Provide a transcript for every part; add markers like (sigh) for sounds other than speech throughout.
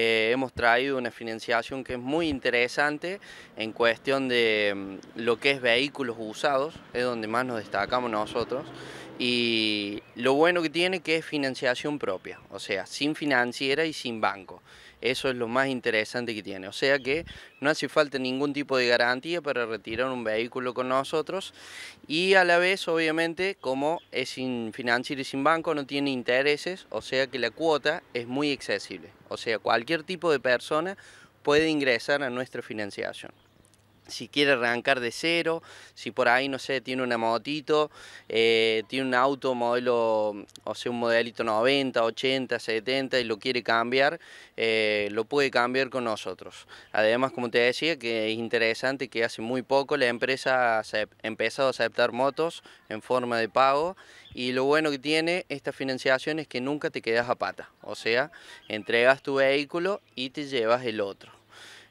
Eh, hemos traído una financiación que es muy interesante en cuestión de mm, lo que es vehículos usados, es donde más nos destacamos nosotros. Y lo bueno que tiene que es financiación propia, o sea, sin financiera y sin banco. Eso es lo más interesante que tiene. O sea que no hace falta ningún tipo de garantía para retirar un vehículo con nosotros. Y a la vez, obviamente, como es sin financiera y sin banco, no tiene intereses. O sea que la cuota es muy accesible. O sea, cualquier tipo de persona puede ingresar a nuestra financiación si quiere arrancar de cero, si por ahí, no sé, tiene una motito, eh, tiene un auto modelo, o sea, un modelito 90, 80, 70 y lo quiere cambiar, eh, lo puede cambiar con nosotros. Además, como te decía, que es interesante que hace muy poco la empresa ha empezado a aceptar motos en forma de pago y lo bueno que tiene esta financiación es que nunca te quedas a pata, o sea, entregas tu vehículo y te llevas el otro.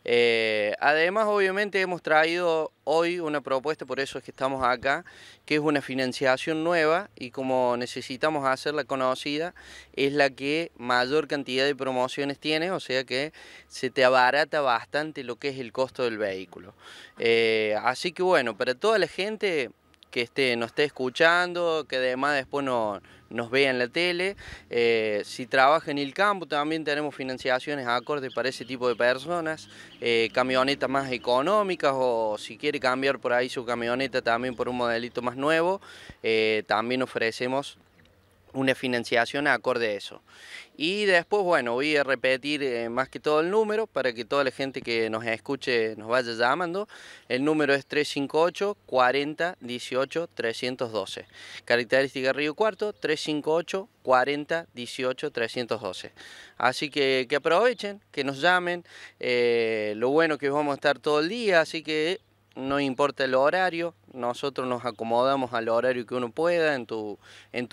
Eh, además, obviamente, hemos traído hoy una propuesta, por eso es que estamos acá, que es una financiación nueva y como necesitamos hacerla conocida, es la que mayor cantidad de promociones tiene, o sea que se te abarata bastante lo que es el costo del vehículo. Eh, así que bueno, para toda la gente que esté, nos esté escuchando, que además después no, nos vea en la tele. Eh, si trabaja en el campo, también tenemos financiaciones acordes para ese tipo de personas, eh, camionetas más económicas o si quiere cambiar por ahí su camioneta también por un modelito más nuevo, eh, también ofrecemos una financiación acorde a eso. Y después, bueno, voy a repetir eh, más que todo el número para que toda la gente que nos escuche nos vaya llamando. El número es 358 40 18 312. Característica Río Cuarto, 358 40 18 312. Así que, que aprovechen, que nos llamen. Eh, lo bueno que vamos a estar todo el día, así que no importa el horario, nosotros nos acomodamos al horario que uno pueda en tu, en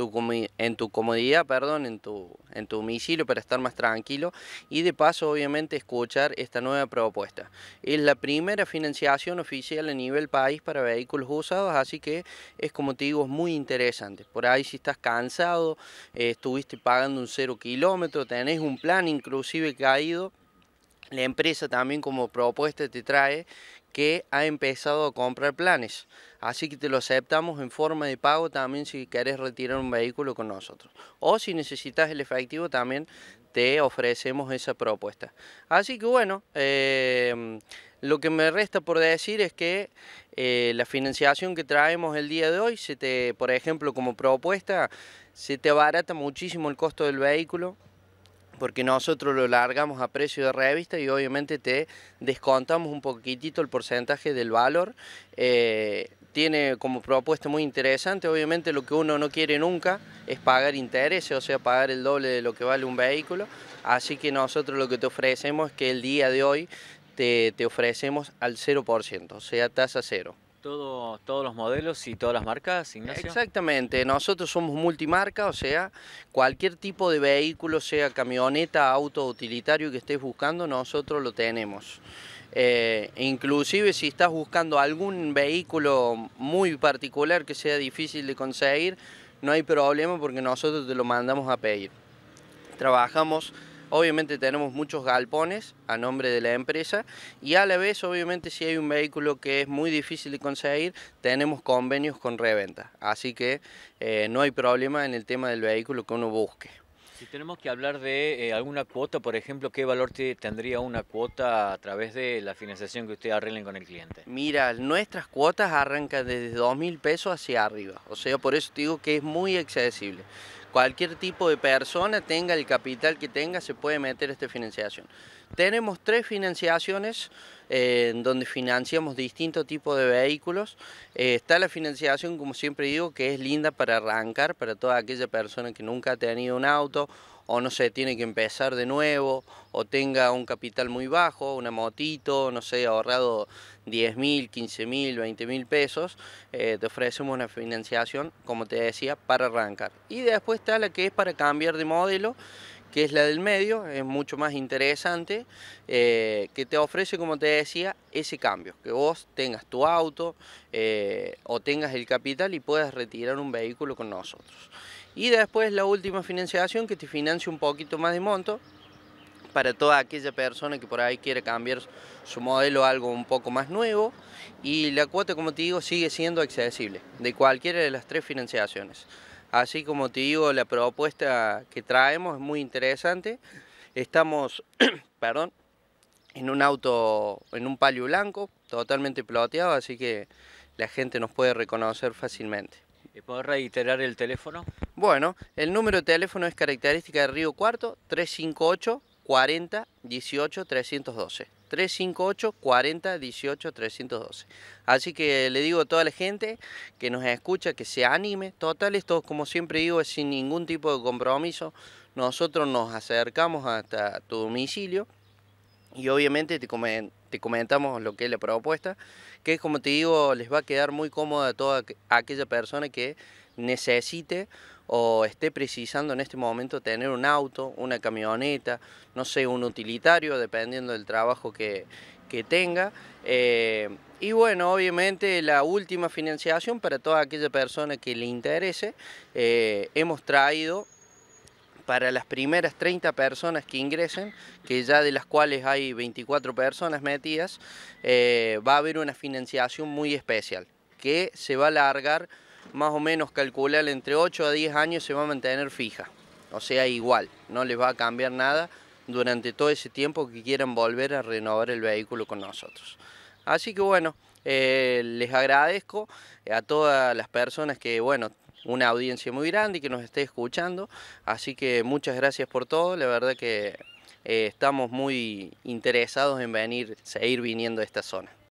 en tu comodidad, perdón, en tu, en domicilio para estar más tranquilo y de paso obviamente escuchar esta nueva propuesta. Es la primera financiación oficial a nivel país para vehículos usados, así que es como te digo, es muy interesante. Por ahí si estás cansado, eh, estuviste pagando un cero kilómetro, tenés un plan inclusive caído, la empresa también como propuesta te trae que ha empezado a comprar planes. Así que te lo aceptamos en forma de pago también si querés retirar un vehículo con nosotros. O si necesitas el efectivo también te ofrecemos esa propuesta. Así que bueno, eh, lo que me resta por decir es que eh, la financiación que traemos el día de hoy, se te, por ejemplo como propuesta, se te abarata muchísimo el costo del vehículo, porque nosotros lo largamos a precio de revista y obviamente te descontamos un poquitito el porcentaje del valor. Eh, tiene como propuesta muy interesante, obviamente lo que uno no quiere nunca es pagar intereses, o sea, pagar el doble de lo que vale un vehículo, así que nosotros lo que te ofrecemos es que el día de hoy te, te ofrecemos al 0%, o sea, tasa cero todos los modelos y todas las marcas, Ignacio. Exactamente, nosotros somos multimarca, o sea, cualquier tipo de vehículo, sea camioneta, auto, utilitario que estés buscando, nosotros lo tenemos. Eh, inclusive si estás buscando algún vehículo muy particular que sea difícil de conseguir, no hay problema porque nosotros te lo mandamos a pedir. Trabajamos Obviamente tenemos muchos galpones a nombre de la empresa y a la vez obviamente si hay un vehículo que es muy difícil de conseguir, tenemos convenios con reventa. Así que eh, no hay problema en el tema del vehículo que uno busque. Si tenemos que hablar de eh, alguna cuota, por ejemplo, ¿qué valor tendría una cuota a través de la financiación que ustedes arreglen con el cliente? Mira, nuestras cuotas arrancan desde 2.000 mil pesos hacia arriba, o sea, por eso te digo que es muy accesible cualquier tipo de persona tenga el capital que tenga, se puede meter esta financiación. Tenemos tres financiaciones eh, en donde financiamos distintos tipos de vehículos. Eh, está la financiación, como siempre digo, que es linda para arrancar, para toda aquella persona que nunca ha tenido un auto o no sé, tiene que empezar de nuevo, o tenga un capital muy bajo, una motito, no sé, ahorrado 10 mil, 15 mil, 20 mil pesos, eh, te ofrecemos una financiación, como te decía, para arrancar. Y después está la que es para cambiar de modelo que es la del medio, es mucho más interesante, eh, que te ofrece, como te decía, ese cambio, que vos tengas tu auto eh, o tengas el capital y puedas retirar un vehículo con nosotros. Y después la última financiación que te financia un poquito más de monto, para toda aquella persona que por ahí quiere cambiar su modelo a algo un poco más nuevo y la cuota, como te digo, sigue siendo accesible de cualquiera de las tres financiaciones. Así como te digo, la propuesta que traemos es muy interesante. Estamos, (clears throat) perdón, en un auto, en un palio blanco, totalmente plateado, así que la gente nos puede reconocer fácilmente. ¿Puedo reiterar el teléfono? Bueno, el número de teléfono es característica de Río Cuarto, 358 40 18 312. 358 40 18 312. Así que le digo a toda la gente que nos escucha que se anime. Total, esto, como siempre digo, es sin ningún tipo de compromiso. Nosotros nos acercamos hasta tu domicilio y obviamente te, te comentamos lo que es la propuesta, que como te digo, les va a quedar muy cómoda a toda aquella persona que necesite o esté precisando en este momento tener un auto, una camioneta, no sé, un utilitario, dependiendo del trabajo que, que tenga. Eh, y bueno, obviamente la última financiación para toda aquella persona que le interese, eh, hemos traído para las primeras 30 personas que ingresen, que ya de las cuales hay 24 personas metidas, eh, va a haber una financiación muy especial que se va a alargar más o menos calcular entre 8 a 10 años se va a mantener fija, o sea, igual, no les va a cambiar nada durante todo ese tiempo que quieran volver a renovar el vehículo con nosotros. Así que bueno, eh, les agradezco a todas las personas que, bueno, una audiencia muy grande y que nos esté escuchando, así que muchas gracias por todo, la verdad que eh, estamos muy interesados en venir, seguir viniendo a esta zona.